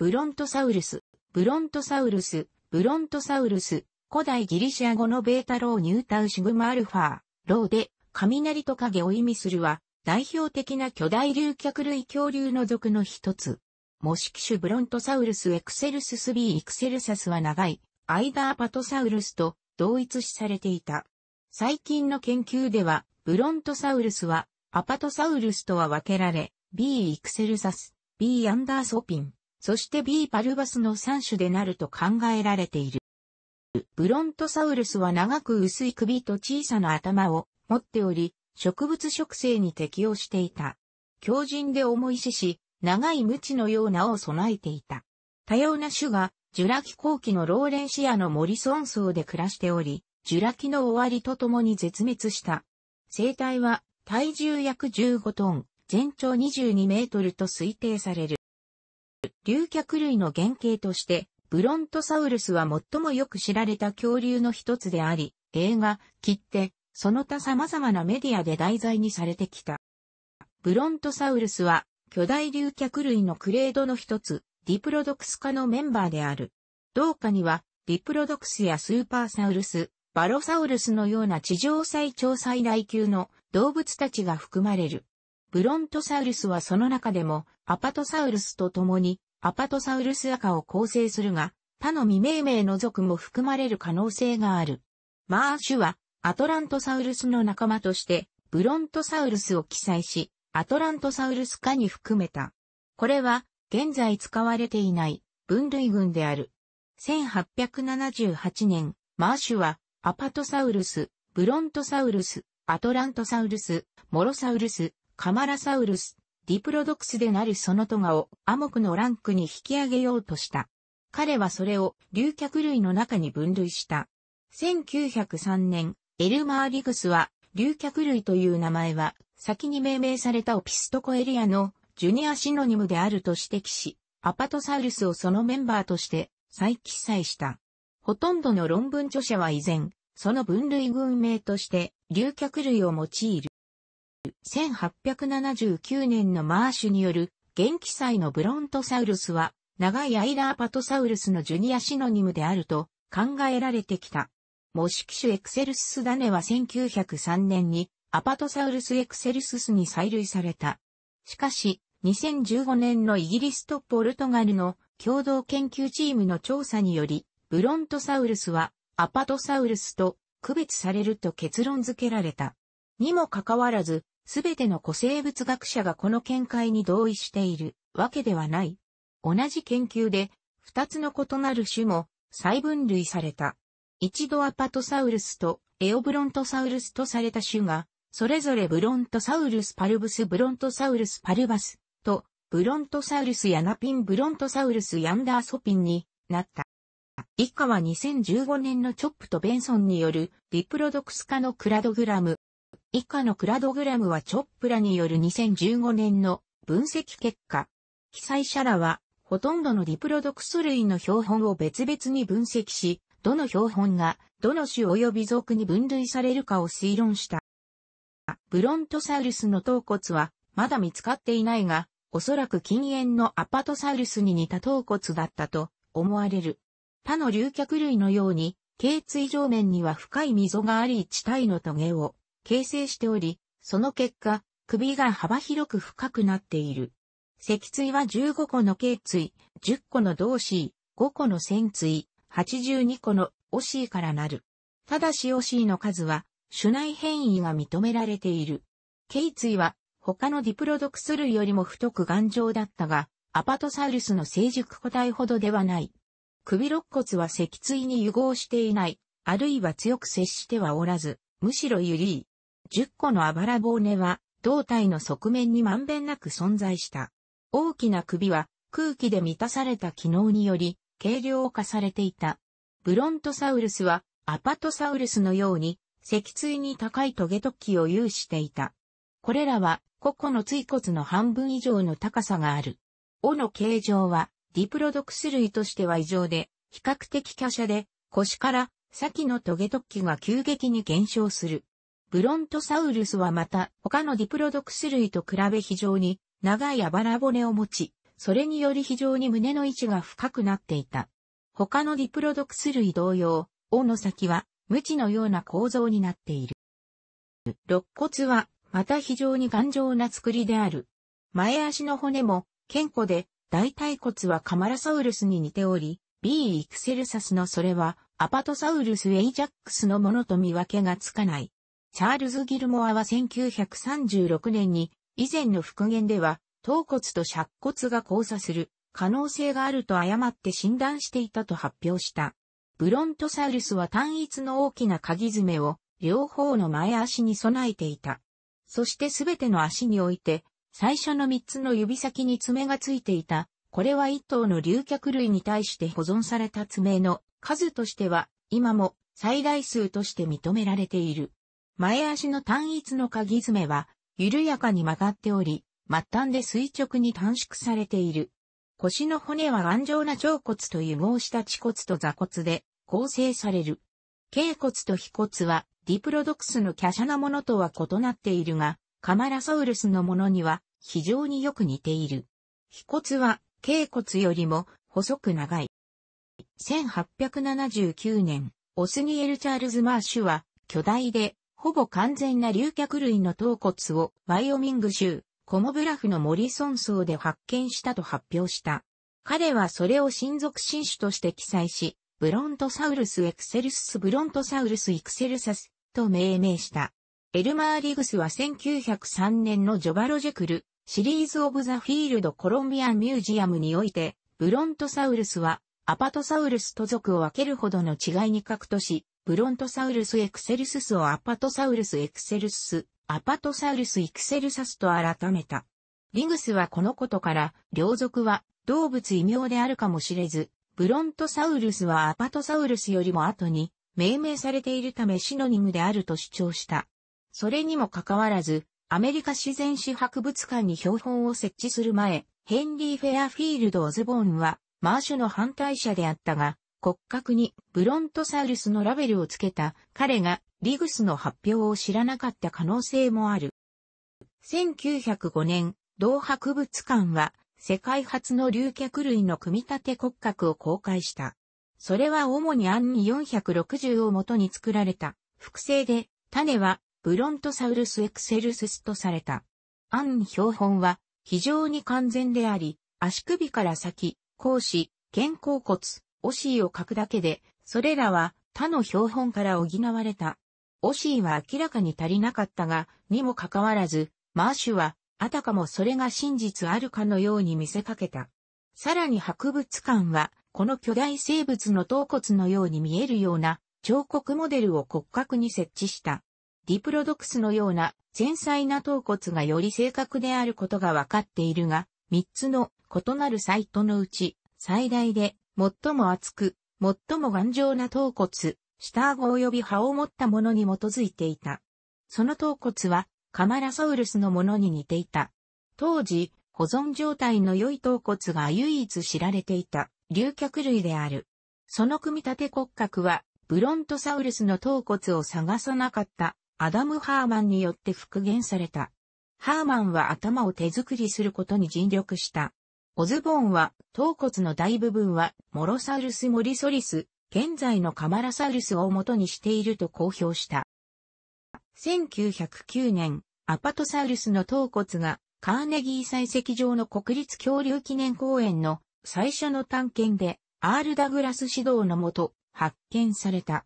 ブロントサウルス、ブロントサウルス、ブロントサウルス、古代ギリシア語のベータローニュータウシグマアルファ、ローで、雷と影を意味するは、代表的な巨大竜脚類恐竜の属の一つ。模式種ブロントサウルスエクセルススビーエクセルサスは長い、アイダーパトサウルスと同一視されていた。最近の研究では、ブロントサウルスは、アパトサウルスとは分けられ、B イクセルサス、B アンダーソピン、そして B パルバスの3種でなると考えられている。ブロントサウルスは長く薄い首と小さな頭を持っており、植物植生に適応していた。強靭で重い死し、長い無知のようなを備えていた。多様な種が、ジュラ紀後期のローレンシアのモリソン層で暮らしており、ジュラ紀の終わりとともに絶滅した。生態は体重約15トン、全長22メートルと推定される。竜脚類の原型として、ブロントサウルスは最もよく知られた恐竜の一つであり、映画、切手、その他様々なメディアで題材にされてきた。ブロントサウルスは、巨大竜脚類のクレードの一つ、ディプロドクス科のメンバーである。同科には、ディプロドクスやスーパーサウルス、バロサウルスのような地上最長最大級の動物たちが含まれる。ブロントサウルスはその中でもアパトサウルスと共にアパトサウルス赤を構成するが、他の未命名の属も含まれる可能性がある。マーシュは、アトラントサウルスの仲間として、ブロントサウルスを記載し、アトラントサウルス科に含めた。これは、現在使われていない分類群である。1878年、マーシュは、アパトサウルス、ブロントサウルス、アトラントサウルス、モロサウルス、カマラサウルスディプロドクスでなるそのトガをアモクのランクに引き上げようとした。彼はそれを竜脚類の中に分類した。1903年、エルマー・リグスは、竜脚類という名前は、先に命名されたオピストコエリアのジュニアシノニムであると指摘し、アパトサウルスをそのメンバーとして再記載した。ほとんどの論文著者は以前、その分類群名として、竜脚類を用いる。1879年のマーシュによる、元気祭のブロントサウルスは、長い間アパトサウルスのジュニアシノニムであると考えられてきた。模式種エクセルススダネは1903年にアパトサウルスエクセルススに採類された。しかし、2015年のイギリスとポルトガルの共同研究チームの調査により、ブロントサウルスはアパトサウルスと区別されると結論付けられた。にもかかわらず、すべての古生物学者がこの見解に同意しているわけではない。同じ研究で、二つの異なる種も再分類された。一度アパトサウルスとエオブロントサウルスとされた種が、それぞれブロントサウルスパルブスブロントサウルスパルバスとブロントサウルスヤナピンブロントサウルスヤンダーソピンになった。以下は2015年のチョップとベンソンによるリプロドクス化のクラドグラム。以下のクラドグラムはチョップラによる2015年の分析結果。記載者らは、ほとんどのディプロドクス類の標本を別々に分析し、どの標本が、どの種及び属に分類されるかを推論した。ブロントサウルスの頭骨は、まだ見つかっていないが、おそらく禁煙のアパトサウルスに似た頭骨だったと思われる。他の竜脚類のように、頸椎上面には深い溝があり一体のトゲを形成しており、その結果、首が幅広く深くなっている。脊椎は15個の頸椎、10個の銅椎、5個の線椎、82個のオシーからなる。ただしオシーの数は、種内変異が認められている。頸椎は、他のディプロドクス類よりも太く頑丈だったが、アパトサウルスの成熟個体ほどではない。首肋骨は脊椎に融合していない、あるいは強く接してはおらず、むしろ緩い。10個のあばら骨は、胴体の側面にまんべんなく存在した。大きな首は、空気で満たされた機能により、軽量化されていた。ブロントサウルスは、アパトサウルスのように、脊椎に高いトゲ突起を有していた。これらは、個々の椎骨の半分以上の高さがある。尾の形状は、ディプロドクス類としては異常で、比較的華奢で、腰から先のトゲ突起が急激に減少する。ブロントサウルスはまた他のディプロドクス類と比べ非常に長いあばら骨を持ち、それにより非常に胸の位置が深くなっていた。他のディプロドクス類同様、尾の先は無知のような構造になっている。肋骨はまた非常に頑丈な作りである。前足の骨も健固で、大腿骨はカマラサウルスに似ており、B イクセルサスのそれはアパトサウルスエイジャックスのものと見分けがつかない。チャールズ・ギルモアは1936年に、以前の復元では、頭骨と尺骨が交差する可能性があると誤って診断していたと発表した。ブロントサウルスは単一の大きな鍵爪を両方の前足に備えていた。そしてすべての足において、最初の3つの指先に爪がついていた。これは一頭の竜脚類に対して保存された爪の数としては、今も最大数として認められている。前足の単一の鍵爪は、緩やかに曲がっており、末端で垂直に短縮されている。腰の骨は頑丈な腸骨と融合した恥骨と座骨で構成される。頸骨と皮骨はディプロドクスの華奢なものとは異なっているが、カマラサウルスのものには非常によく似ている。皮骨は頸骨よりも細く長い。1879年、オスニエル・チャールズ・マーシュは巨大でほぼ完全な竜脚類の頭骨をワイオミング州コモブラフのモリソン層で発見したと発表した。彼はそれを親族新種として記載し、ブロントサウルスエクセルスブロントサウルスイクセルサスと命名した。エルマー・リグスは1903年のジョバロジェクルシリーズ・オブ・ザ・フィールド・コロンビアン・ミュージアムにおいて、ブロントサウルスはアパトサウルスと族を分けるほどの違いに格とし、ブロントサウルスエクセルススをアパトサウルスエクセルス、ス、アパトサウルスエクセルサスと改めた。リグスはこのことから、両族は動物異名であるかもしれず、ブロントサウルスはアパトサウルスよりも後に命名されているためシノニムであると主張した。それにもかかわらず、アメリカ自然史博物館に標本を設置する前、ヘンリー・フェアフィールド・オズボーンは、マーシュの反対者であったが、骨格にブロントサウルスのラベルをつけた彼がリグスの発表を知らなかった可能性もある。1905年、同博物館は世界初の竜脚類の組み立て骨格を公開した。それは主にアンに460を元に作られた複製で、種はブロントサウルスエクセルススとされた。アニ標本は非常に完全であり、足首から先、甲子、肩甲骨、オシーを書くだけで、それらは他の標本から補われた。オシーは明らかに足りなかったが、にもかかわらず、マーシュは、あたかもそれが真実あるかのように見せかけた。さらに博物館は、この巨大生物の頭骨のように見えるような彫刻モデルを骨格に設置した。ディプロドクスのような繊細な頭骨がより正確であることがわかっているが、三つの異なるサイトのうち、最大で最も厚く、最も頑丈な頭骨、下顎及び葉を持ったものに基づいていた。その頭骨はカマラソウルスのものに似ていた。当時、保存状態の良い頭骨が唯一知られていた、竜脚類である。その組み立て骨格は、ブロントサウルスの頭骨を探さなかったアダム・ハーマンによって復元された。ハーマンは頭を手作りすることに尽力した。オズボーンは、頭骨の大部分は、モロサウルス・モリソリス、現在のカマラサウルスを元にしていると公表した。1909年、アパトサウルスの頭骨が、カーネギー採石場の国立恐竜記念公園の最初の探検で、アール・ダグラス指導のもと、発見された。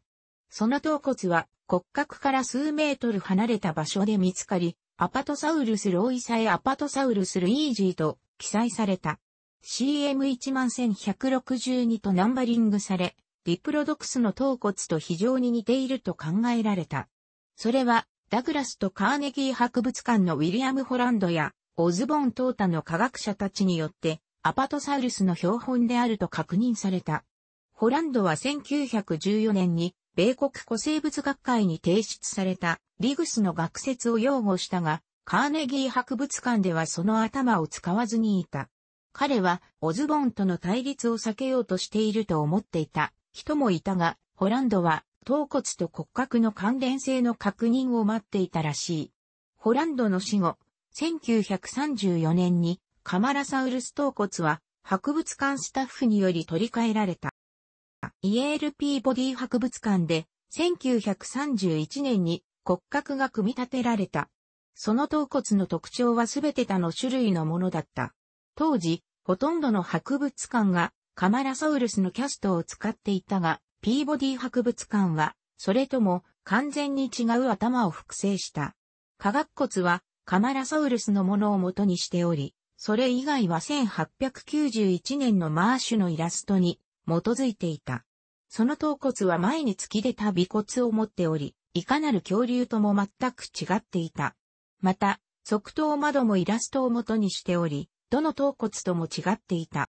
その頭骨は骨格から数メートル離れた場所で見つかり、アパトサウルス・ロイサエ・アパトサウルス・ルイージーと記載された。CM11162 とナンバリングされ、リプロドクスの頭骨と非常に似ていると考えられた。それは、ダグラスとカーネギー博物館のウィリアム・ホランドや、オズボン・トータの科学者たちによって、アパトサウルスの標本であると確認された。ホランドは1914年に、米国古生物学会に提出された、リグスの学説を擁護したが、カーネギー博物館ではその頭を使わずにいた。彼はオズボンとの対立を避けようとしていると思っていた人もいたが、ホランドは頭骨と骨格の関連性の確認を待っていたらしい。ホランドの死後、1934年にカマラサウルス頭骨は博物館スタッフにより取り替えられた。イエール・ピーボディ博物館で1931年に骨格が組み立てられた。その頭骨の特徴はすべて他の種類のものだった。当時、ほとんどの博物館がカマラソウルスのキャストを使っていたが、ピーボディ博物館は、それとも完全に違う頭を複製した。科学骨はカマラソウルスのものを元にしており、それ以外は1891年のマーシュのイラストに基づいていた。その頭骨は前に突き出た尾骨を持っており、いかなる恐竜とも全く違っていた。また、側頭窓もイラストを元にしており、どの頭骨とも違っていた。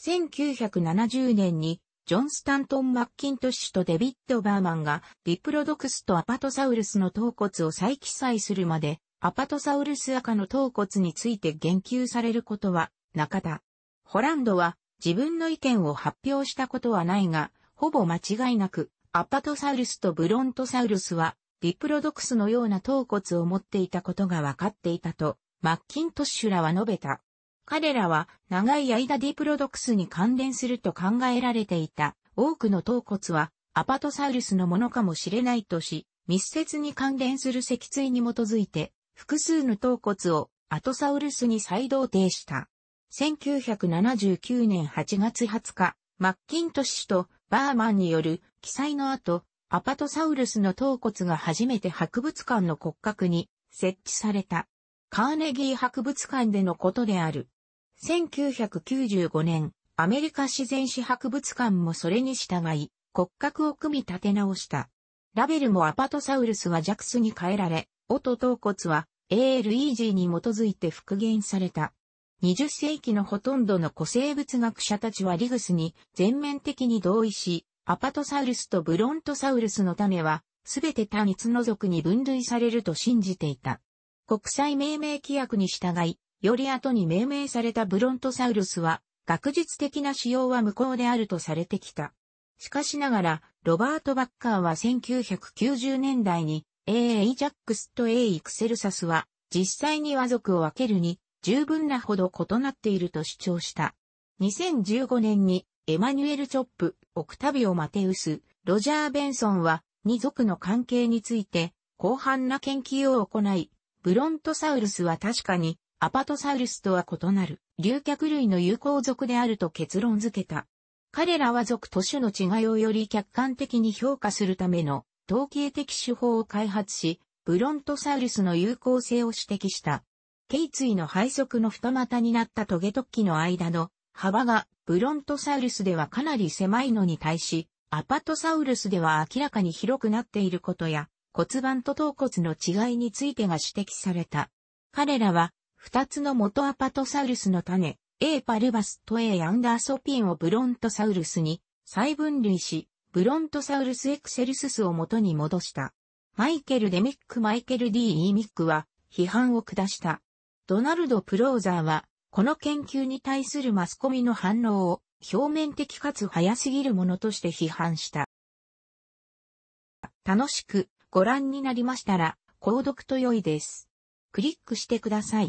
1970年に、ジョン・スタントン・マッキントッシュとデビッド・バーマンが、リプロドクスとアパトサウルスの頭骨を再記載するまで、アパトサウルス赤の頭骨について言及されることは、なかった。ホランドは、自分の意見を発表したことはないが、ほぼ間違いなく、アパトサウルスとブロントサウルスは、ディプロドクスのような頭骨を持っていたことが分かっていたと、マッキントッシュらは述べた。彼らは長い間ディプロドクスに関連すると考えられていた多くの頭骨はアパトサウルスのものかもしれないとし、密接に関連する脊椎に基づいて複数の頭骨をアトサウルスに再同定した。1979年8月20日、マッキントッシュとバーマンによる記載の後、アパトサウルスの頭骨が初めて博物館の骨格に設置された。カーネギー博物館でのことである。1995年、アメリカ自然史博物館もそれに従い、骨格を組み立て直した。ラベルもアパトサウルスはジャクスに変えられ、オト頭骨は ALEG に基づいて復元された。20世紀のほとんどの古生物学者たちはリグスに全面的に同意し、アパトサウルスとブロントサウルスの種は、すべて単一の族に分類されると信じていた。国際命名規約に従い、より後に命名されたブロントサウルスは、学術的な使用は無効であるとされてきた。しかしながら、ロバート・バッカーは1990年代に、A. A. イジャックスと A. イクセルサスは、実際に和族を分けるに、十分なほど異なっていると主張した。2015年にエマニュエル・チョップ、オクタビオ・マテウス、ロジャー・ベンソンは、二族の関係について、広範な研究を行い、ブロントサウルスは確かに、アパトサウルスとは異なる、竜脚類の有効族であると結論付けた。彼らは族と種の違いをより客観的に評価するための、統計的手法を開発し、ブロントサウルスの有効性を指摘した。頸椎の配側の二股になったトゲ突起の間の幅がブロントサウルスではかなり狭いのに対し、アパトサウルスでは明らかに広くなっていることや、骨盤と頭骨の違いについてが指摘された。彼らは、二つの元アパトサウルスの種、A パルバスと A アンダーソピンをブロントサウルスに再分類し、ブロントサウルスエクセルススを元に戻した。マイケル・デミック・マイケル・ D・ E. ミックは批判を下した。ドナルド・プローザーはこの研究に対するマスコミの反応を表面的かつ早すぎるものとして批判した。楽しくご覧になりましたら、購読と良いです。クリックしてください。